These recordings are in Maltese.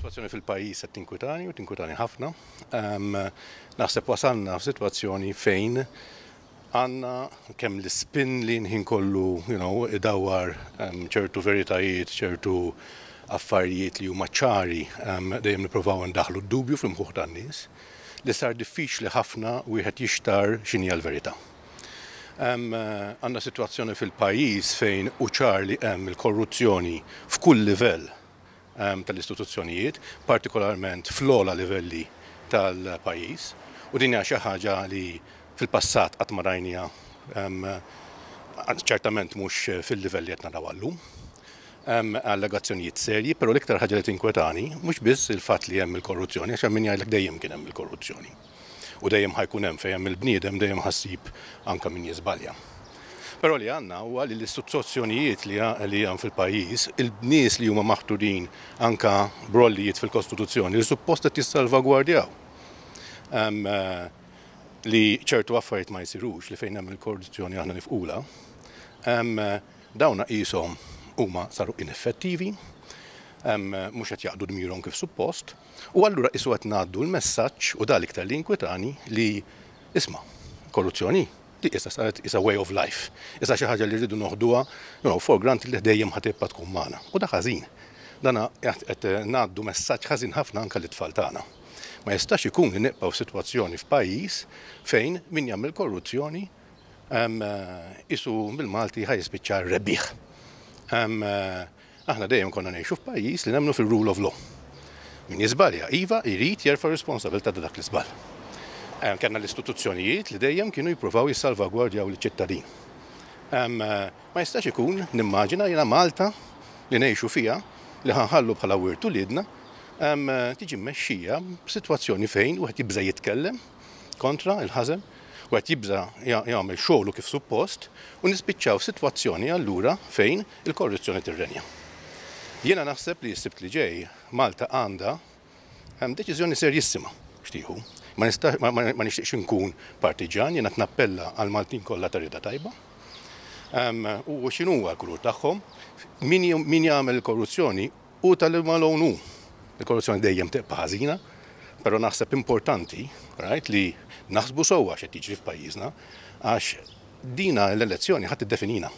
Situazzjoni fil-pajis qed tinkwitani u tinkwitani ħafna. Naħseb wasalna f'sitwazzjoni fejn għanna kemm l-spin li nħin kollu, you know, ċertu veritajiet, ċertu affarijiet li huma ċari dejjem nippruvaw ndaħlu d-dubju fl mħuħ tan-nies li sar diffiċli ħafna wieħed jixtar x'inhi l-verità. Għanna situazzjoni fil-pajjiż fejn uċar li hemm il-korruzzjoni f'kull livell tal-istituzzjonijiet, partikolarment fl-ola livelli tal-pajis. U din hija xi ħaġa li fil-passat qatt ma ċertament mhux fil livelli li qed naraw allegazzjonijiet serji, pero l-iktar ħaġa li tinkwetani mhux biss il-fatt li hemm il-korruzzjoni, għax min jgħidlek dejjem kien hemm il-korruzzjoni. U dejjem ħajkun hemm fejn hemm il-bniedem dejjem ħassib anka min jiżbalja. Però li għanna u li l-istituzzjonijiet li għan fil-pajis, il-bnies li huma maħtudin anka brollijiet fil-Kostituzzjoni, li supposta jissalvagwardjaw. Eh, li ċertu affarijiet ma jsirux li fejn hemm il-korruzzjoni aħna nifqula, eh, dawna qishom huma saru ineffettivi, mux eh, għet jaqdu dmirom kif suppost, u għallura isu għet naddu l-messagġ u dalik tal li li isma, korruzzjoni Di saret is a way of life. Issa xi ħaġa li rridu noħduha, you know, for granted li dejjem ħatibqa tkun magħna. U da ħażin. Dana qed ngħaddu messaġġ ħażin ħafna anke l-itfal tagħna. Ma jistax ikun li nibqgħu sitwazzjoni f'pajjiż fejn min jagħmel korruzzjoni eh, isu mill-Malti ħajspiċċa rebbieħ. Eh, aħna dejjem konna ngħixu f'pajjiż li nemmnu fil-rule of law. Min jiżbalja, Iva jrid jerfa responsabilta dak l iżbal kena l-istituzzjonijiet li dejjem kienu jippruvaw jissalvagwardjaw l-ċittadin. Ma jistax ikun nimmaġina jiena Malta li ngħixu fiha li ħanħallu bħala wirtu lidna tiġi mmexxija b'sitwazzjoni fejn wieħed jibza jitkellem kontra il ħazem u għet jibza jgħamil xoħlu kif suppost u nispiċċaw situazzjoni allura fejn il-korruzzjoni tirrenja. Jiena naħseb li s-sibt li ġej Malta għanda deċiżjoni serjissima xtiħu. Ma nixtieqx nkun partiġan, jena t-nappella għal-Maltin kolla tarida tajba. U xinu huwa l-kurur tagħhom, min jagħmel korruzzjoni u tal-malonu. Il-korruzzjoni dejjem teqpa ħażina, pero naħseb importanti, right, li naħsbu sowa xe tiġri f'pajjiżna, għax dina l-elezzjoni ħadd iddefinina.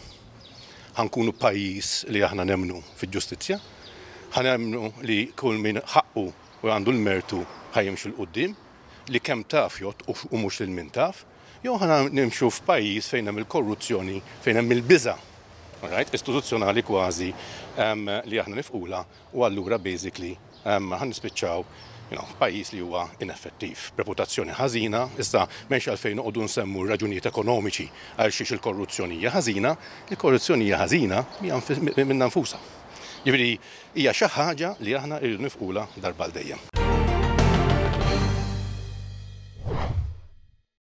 Ħankunu pajjiż li aħna nemnu fil-ġustizzja, ħanemnu li kull min ħakku u għandu l-mertu ħajimxu l-qoddim li kem taf jot u mux il-min taf, jew ħana nimxu f'pajjiż fejn hemm il-korruzzjoni, fejn hemm il-biża. Right? Istituzzjonali kważi um, li aħna nifqula u allura basically um, ħan nispiċċaw you know, pajjiż li huwa ineffettiv. Reputazzjoni ħażina, issa m'hemmx għalfejn qogħdu nsemmu raġunijiet ekonomiċi għal xiex il hija ħażina, il hija ħażina minna nfusa. Jiġri hija xi ħaġa li aħna rridu nifqula darba dejjem.